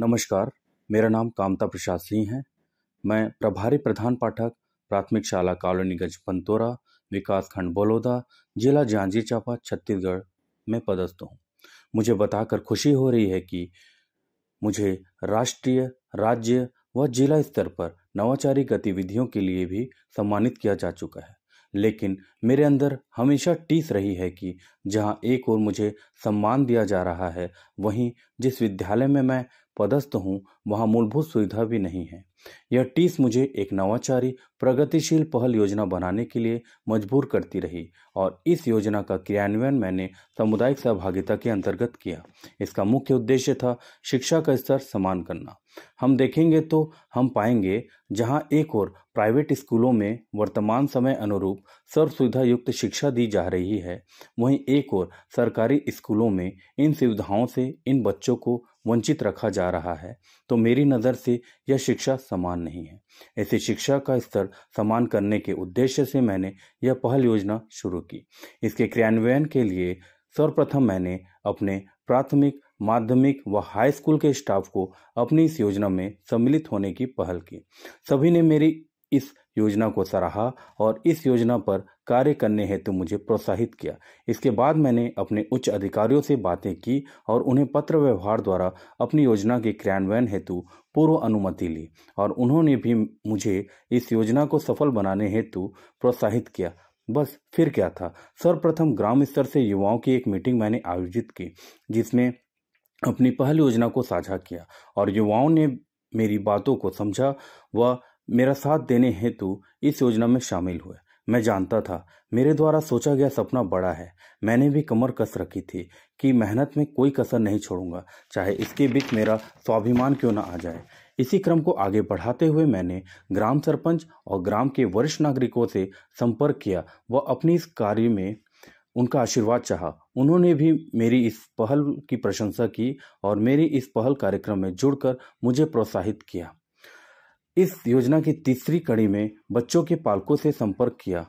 नमस्कार मेरा नाम कामता प्रसाद सिंह है मैं प्रभारी प्रधान पाठक प्राथमिक शाला कॉलोनी गज पंतोरा विकासखंड बलोदा जिला जांजगीर चांपा छत्तीसगढ़ में पदस्थ हूँ मुझे बताकर खुशी हो रही है कि मुझे राष्ट्रीय राज्य व जिला स्तर पर नवाचारी गतिविधियों के लिए भी सम्मानित किया जा चुका है लेकिन मेरे अंदर हमेशा टीस रही है कि जहाँ एक और मुझे सम्मान दिया जा रहा है वहीं जिस विद्यालय में मैं पदस्थ हूँ वहाँ मूलभूत सुविधा भी नहीं है यह टीस मुझे एक नवाचारी प्रगतिशील पहल योजना बनाने के लिए मजबूर करती रही और इस योजना का क्रियान्वयन मैंने सामुदायिक सहभागिता के अंतर्गत किया इसका मुख्य उद्देश्य था शिक्षा का स्तर समान करना हम देखेंगे तो हम पाएंगे जहां एक और प्राइवेट स्कूलों में वर्तमान समय अनुरूप सर्व सुविधा युक्त शिक्षा दी जा रही है वहीं एक और सरकारी स्कूलों में इन सुविधाओं से इन बच्चों को वंचित रखा जा रहा है तो मेरी नज़र से यह शिक्षा समान नहीं है ऐसी शिक्षा का स्तर समान करने के उद्देश्य से मैंने यह पहल योजना शुरू की इसके क्रियान्वयन के लिए सर्वप्रथम मैंने अपने प्राथमिक माध्यमिक व हाई स्कूल के स्टाफ को अपनी इस योजना में सम्मिलित होने की पहल की सभी ने मेरी इस योजना को सराहा और इस योजना पर कार्य करने हेतु मुझे प्रोत्साहित किया इसके बाद मैंने अपने उच्च अधिकारियों से बातें की और उन्हें पत्र व्यवहार द्वारा अपनी योजना के क्रियान्वयन हेतु पूर्व अनुमति ली और उन्होंने भी मुझे इस योजना को सफल बनाने हेतु प्रोत्साहित किया बस फिर क्या था सर्वप्रथम ग्राम स्तर से युवाओं की एक मीटिंग मैंने आयोजित की जिसमें अपनी पहल योजना को साझा किया और युवाओं ने मेरी बातों को समझा व मेरा साथ देने हेतु इस योजना में शामिल हुए मैं जानता था मेरे द्वारा सोचा गया सपना बड़ा है मैंने भी कमर कस रखी थी कि मेहनत में कोई कसर नहीं छोड़ूंगा चाहे इसके बीच मेरा स्वाभिमान क्यों ना आ जाए इसी क्रम को आगे बढ़ाते हुए मैंने ग्राम सरपंच और ग्राम के वरिष्ठ नागरिकों से संपर्क किया व अपनी इस कार्य में उनका आशीर्वाद चाहा उन्होंने भी मेरी इस पहल की प्रशंसा की और मेरी इस पहल कार्यक्रम में जुड़कर मुझे प्रोत्साहित किया इस योजना की तीसरी कड़ी में बच्चों के पालकों से संपर्क किया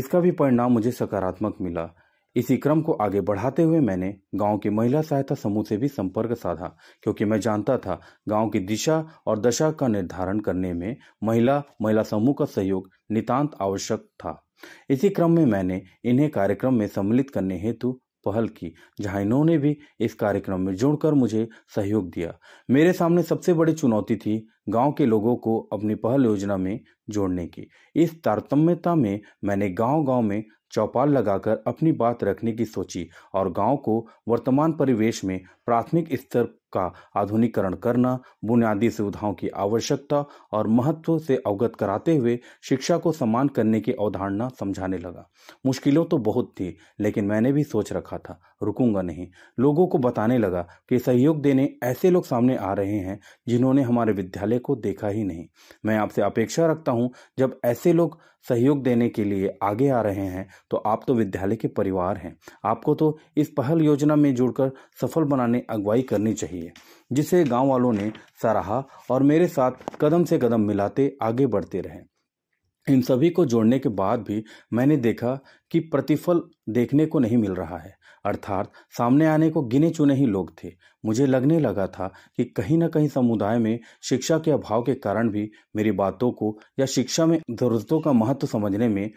इसका भी परिणाम मुझे सकारात्मक मिला इसी क्रम को आगे बढ़ाते हुए मैंने गांव की महिला सहायता समूह से भी संपर्क साधा क्योंकि मैं जानता था गांव की दिशा और दशा का निर्धारण करने में महिला महिला समूह का सहयोग नितांत आवश्यक था इसी क्रम में मैंने इन्हें कार्यक्रम में सम्मिलित करने हेतु पहल तो की जहाँ इन्होंने भी इस कार्यक्रम में जुड़कर मुझे सहयोग दिया मेरे सामने सबसे बड़ी चुनौती थी गांव के लोगों को अपनी पहल योजना में जोड़ने की इस तारतम्यता में मैंने गांव-गांव में चौपाल लगाकर अपनी बात रखने की सोची और गांव को वर्तमान परिवेश में प्राथमिक स्तर का आधुनिकरण करना बुनियादी सुविधाओं की आवश्यकता और महत्व से अवगत कराते हुए शिक्षा को समान करने की अवधारणा समझाने लगा मुश्किलों तो बहुत थी लेकिन मैंने भी सोच रखा था रुकूंगा नहीं लोगों को बताने लगा कि सहयोग देने ऐसे लोग सामने आ रहे हैं जिन्होंने हमारे विद्यालय को देखा ही नहीं मैं आपसे अपेक्षा रखता हूँ जब ऐसे लोग सहयोग देने के लिए आगे आ रहे हैं तो आप तो विद्यालय के परिवार हैं आपको तो इस पहल योजना में जुड़कर सफल बनाने में अगुवाई करनी चाहिए जिसे गांव वालों ने सराहा और मेरे साथ कदम से कदम मिलाते आगे बढ़ते रहे इन सभी को जोड़ने के बाद भी मैंने देखा कि प्रतिफल देखने को नहीं मिल रहा है अर्थात सामने आने को गिने चुने ही लोग थे मुझे लगने लगा था कि कहीं ना कहीं समुदाय में शिक्षा के अभाव के कारण भी मेरी बातों को या शिक्षा में जरूरतों का महत्व समझने में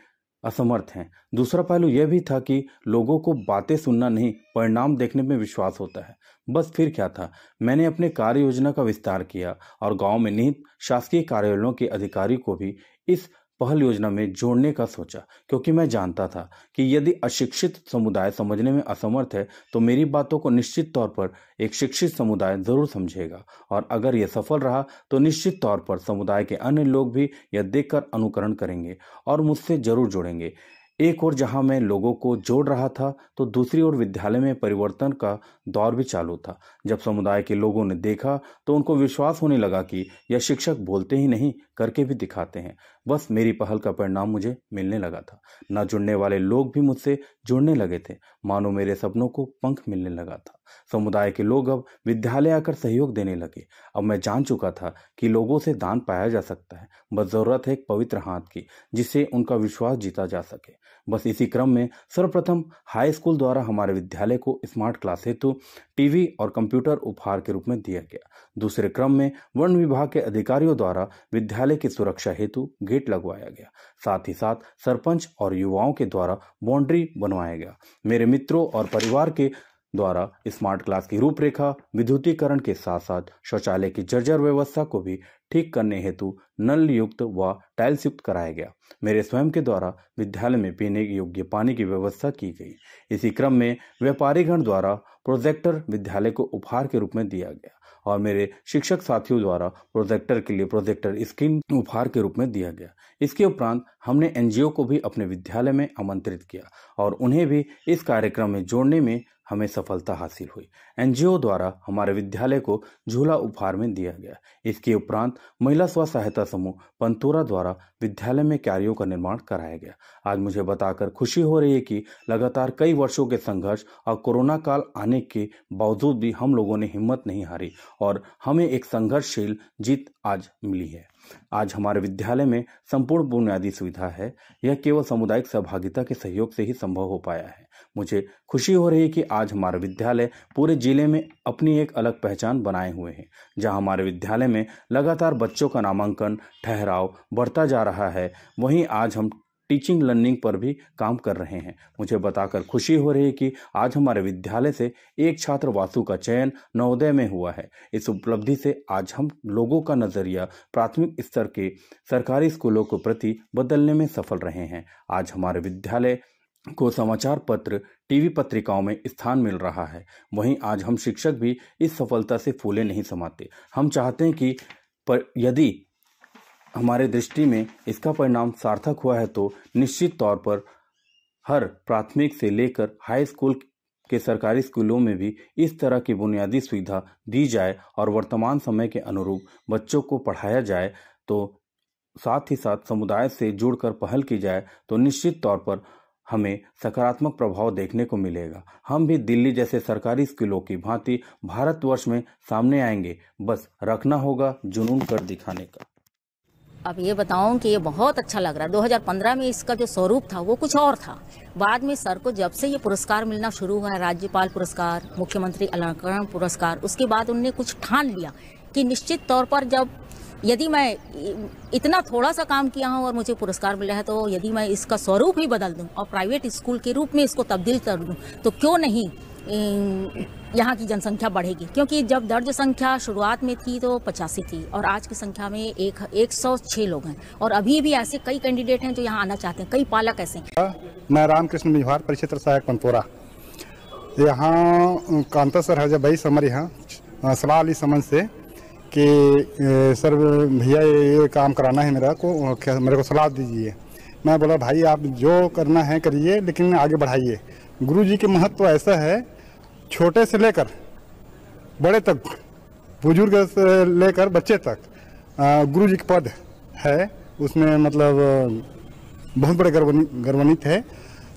असमर्थ हैं दूसरा पहलू यह भी था कि लोगों को बातें सुनना नहीं परिणाम देखने में विश्वास होता है बस फिर क्या था मैंने अपने कार्य योजना का विस्तार किया और गांव में निहित शासकीय कार्यालयों के अधिकारी को भी इस पहल योजना में जोड़ने का सोचा क्योंकि मैं जानता था कि यदि अशिक्षित समुदाय समझने में असमर्थ है तो मेरी बातों को निश्चित तौर पर एक शिक्षित समुदाय जरूर समझेगा और अगर यह सफल रहा तो निश्चित तौर पर समुदाय के अन्य लोग भी यह देखकर अनुकरण करेंगे और मुझसे जरूर जुड़ेंगे एक ओर जहां मैं लोगों को जोड़ रहा था तो दूसरी ओर विद्यालय में परिवर्तन का दौर भी चालू था जब समुदाय के लोगों ने देखा तो उनको विश्वास होने लगा कि यह शिक्षक बोलते ही नहीं करके भी दिखाते हैं बस मेरी पहल का परिणाम मुझे मिलने लगा था न जुड़ने वाले लोग भी मुझसे जुड़ने लगे थे मानो मेरे सपनों को पंख मिलने लगा था समुदाय के लोग अब विद्यालय आकर सहयोग देने लगे अब मैं जान चुका था कि लोगों से दान पाया जा सकता है बस ज़रूरत है एक पवित्र हाथ की जिससे उनका विश्वास जीता जा सके बस इसी क्रम में सर्वप्रथम हाई स्कूल द्वारा हमारे विद्यालय को स्मार्ट क्लास हेतु टीवी और कंप्यूटर उपहार के रूप में दिया गया दूसरे क्रम में वन विभाग के अधिकारियों द्वारा विद्यालय की सुरक्षा हेतु गेट लगवाया गया साथ ही साथ सरपंच और युवाओं के द्वारा बाउंड्री बनवाया गया मेरे मित्रों और परिवार के द्वारा स्मार्ट क्लास की रूपरेखा विद्युतीकरण के साथ साथ शौचालय की जर्जर व्यवस्था को भी ठीक करने हेतु नल युक्त व टाइल्स युक्त कराया गया मेरे स्वयं के द्वारा विद्यालय में पीने योग्य पानी की व्यवस्था की गई इसी क्रम में व्यापारीगण द्वारा प्रोजेक्टर विद्यालय को उपहार के रूप में दिया गया और मेरे शिक्षक साथियों द्वारा प्रोजेक्टर के लिए प्रोजेक्टर स्क्रीन उपहार के रूप में दिया गया इसके उपरांत हमने एनजीओ को भी अपने विद्यालय में आमंत्रित किया और उन्हें भी इस कार्यक्रम में जोड़ने में हमें सफलता हासिल हुई एनजीओ द्वारा हमारे विद्यालय को झूला उपहार में दिया गया इसके उपरांत महिला स्व सहायता समूह पंतोरा द्वारा विद्यालय में कार्यों का निर्माण कराया गया आज मुझे बताकर खुशी हो रही है कि लगातार कई वर्षों के संघर्ष और कोरोना काल आने के बावजूद भी हम लोगों ने हिम्मत नहीं हारी और हमें एक संघर्षशील जीत आज मिली है आज हमारे विद्यालय में संपूर्ण बुनियादी सुविधा है यह केवल सामुदायिक सहभागिता के सहयोग से ही संभव हो पाया है मुझे खुशी हो रही है कि आज हमारे विद्यालय पूरे जिले में अपनी एक अलग पहचान बनाए हुए हैं जहां हमारे विद्यालय में लगातार बच्चों का नामांकन ठहराव बढ़ता जा रहा है वहीं आज हम टीचिंग लर्निंग पर भी काम कर रहे हैं मुझे बताकर खुशी हो रही है कि आज हमारे विद्यालय से एक छात्र वासु का चयन नवोदय में हुआ है इस उपलब्धि से आज हम लोगों का नज़रिया प्राथमिक स्तर के सरकारी स्कूलों के प्रति बदलने में सफल रहे हैं आज हमारे विद्यालय को समाचार पत्र टीवी पत्रिकाओं में स्थान मिल रहा है वहीं आज हम शिक्षक भी इस सफलता से फूले नहीं समाते हम चाहते हैं कि पर यदि हमारे दृष्टि में इसका परिणाम सार्थक हुआ है तो निश्चित तौर पर हर प्राथमिक से लेकर हाई स्कूल के सरकारी स्कूलों में भी इस तरह की बुनियादी सुविधा दी जाए और वर्तमान समय के अनुरूप बच्चों को पढ़ाया जाए तो साथ ही साथ समुदाय से जुड़कर पहल की जाए तो निश्चित तौर पर हमें सकारात्मक प्रभाव देखने को मिलेगा हम भी दिल्ली जैसे सरकारी स्कूलों की भांति भारतवर्ष में सामने आएंगे बस रखना होगा जुनून कर दिखाने का अब ये बताऊं कि ये बहुत अच्छा लग रहा है 2015 में इसका जो स्वरूप था वो कुछ और था बाद में सर को जब से ये पुरस्कार मिलना शुरू हुआ है राज्यपाल पुरस्कार मुख्यमंत्री अलंकरण पुरस्कार उसके बाद उनने कुछ ठान लिया कि निश्चित तौर पर जब यदि मैं इतना थोड़ा सा काम किया हूँ और मुझे पुरस्कार मिला है तो यदि मैं इसका स्वरूप ही बदल दूँ और प्राइवेट स्कूल के रूप में इसको तब्दील कर दूँ तो क्यों नहीं यहाँ की जनसंख्या बढ़ेगी क्योंकि जब दर्ज संख्या शुरुआत में थी तो पचासी थी और आज की संख्या में एक एक सौ छः लोग हैं और अभी भी ऐसे कई कैंडिडेट हैं जो यहाँ आना चाहते हैं कई पालक ऐसे मैं रामकृष्ण मिहार परिक्षेत्र सहायक पंतोरा यहाँ कांता सर है जब भाई समर यहाँ सवाल इस समझ से कि सर भैया ये काम कराना है मेरा को मेरे को सलाह दीजिए मैं बोला भाई आप जो करना है करिए लेकिन आगे बढ़ाइए गुरु जी के महत्व तो ऐसा है छोटे से लेकर बड़े तक बुजुर्ग से लेकर बच्चे तक गुरु जी का पद है उसमें मतलब बहुत बड़े गर्वान्वित है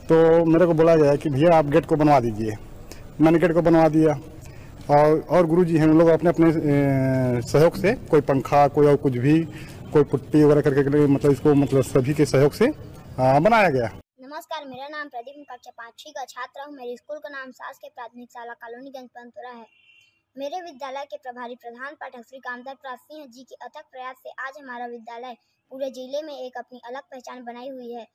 तो मेरे को बोला गया कि भैया आप गेट को बनवा दीजिए मैंने गेट को बनवा दिया और और गुरु जी हम लोग अपने अपने सहयोग से कोई पंखा कोई और कुछ भी कोई पुट्टी वगैरह करके मतलब इसको मतलब सभी के सहयोग से बनाया गया नमस्कार मेरा नाम प्रदीप कक्षा पाँचवीं का छात्र हूँ मेरे स्कूल का नाम सास के प्राथमिक शाला कॉलोनी पंतुरा है मेरे विद्यालय के प्रभारी प्रधान पाठक श्री कामदार प्रसाद सिंह जी के अथक प्रयास से आज हमारा विद्यालय पूरे जिले में एक अपनी अलग पहचान बनाई हुई है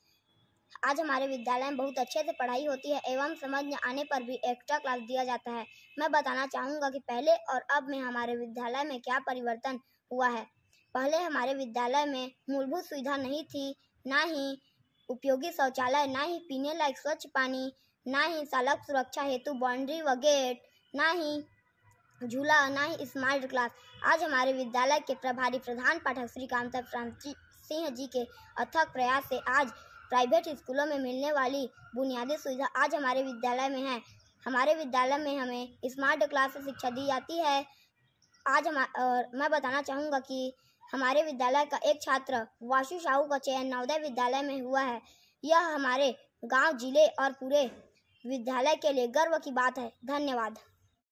आज हमारे विद्यालय में बहुत अच्छे से पढ़ाई होती है एवं समझ में आने पर भी एक्स्ट्रा क्लास दिया जाता है मैं बताना चाहूँगा कि पहले और अब में हमारे विद्यालय में क्या परिवर्तन हुआ है पहले हमारे विद्यालय में मूलभूत सुविधा नहीं थी ना ही उपयोगी शौचालय ना ही पीने लायक स्वच्छ पानी ना ही सड़क सुरक्षा हेतु बाउंड्री व गेट ना ही झूला ना ही स्मार्ट क्लास आज हमारे विद्यालय के प्रभारी प्रधान पाठक श्री कांता सिंह जी के अथक प्रयास से आज प्राइवेट स्कूलों में मिलने वाली बुनियादी सुविधा आज हमारे विद्यालय में है हमारे विद्यालय में हमें स्मार्ट क्लास से शिक्षा दी जाती है आज हम और मैं बताना चाहूँगा कि हमारे विद्यालय का एक छात्र वाशु साहू का चयन नवोदय विद्यालय में हुआ है यह हमारे गांव जिले और पूरे विद्यालय के लिए गर्व की बात है धन्यवाद